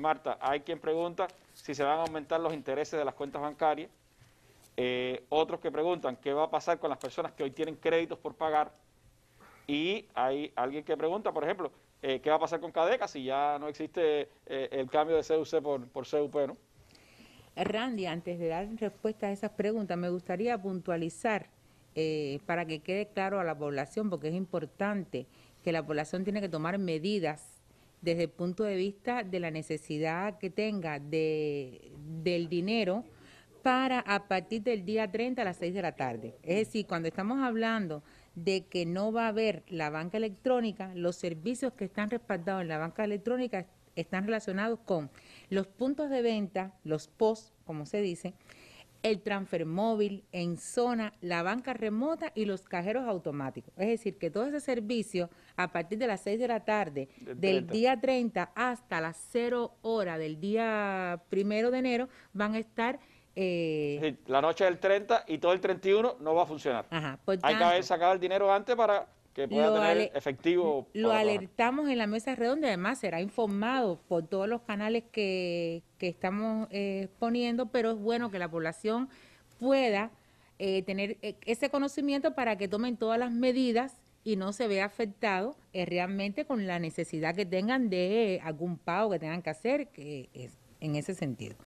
Marta, hay quien pregunta si se van a aumentar los intereses de las cuentas bancarias. Eh, otros que preguntan qué va a pasar con las personas que hoy tienen créditos por pagar. Y hay alguien que pregunta, por ejemplo, eh, qué va a pasar con Cadeca si ya no existe eh, el cambio de CUC por, por CUP, ¿no? Randy, antes de dar respuesta a esas preguntas, me gustaría puntualizar para que quede claro a la población, porque es importante que la población tiene que tomar medidas desde el punto de vista de la necesidad que tenga de, del dinero para a partir del día 30 a las 6 de la tarde. Es decir, cuando estamos hablando de que no va a haber la banca electrónica, los servicios que están respaldados en la banca electrónica están relacionados con los puntos de venta, los POS, como se dice, el transfer móvil en zona, la banca remota y los cajeros automáticos. Es decir, que todo ese servicio a partir de las 6 de la tarde del, día 30 hasta las 0 hora del día primero de enero van a estar... Eh, la noche del 30 y todo el 31 no va a funcionar. Ajá, Hay que haber sacado el dinero antes para que pueda lo tener efectivo. Lo alertamos en la mesa redonda, además será informado por todos los canales que, que estamos eh, poniendo, pero es bueno que la población pueda eh, tener eh, ese conocimiento para que tomen todas las medidas y no se vea afectado es realmente con la necesidad que tengan de algún pago que tengan que hacer que en ese sentido.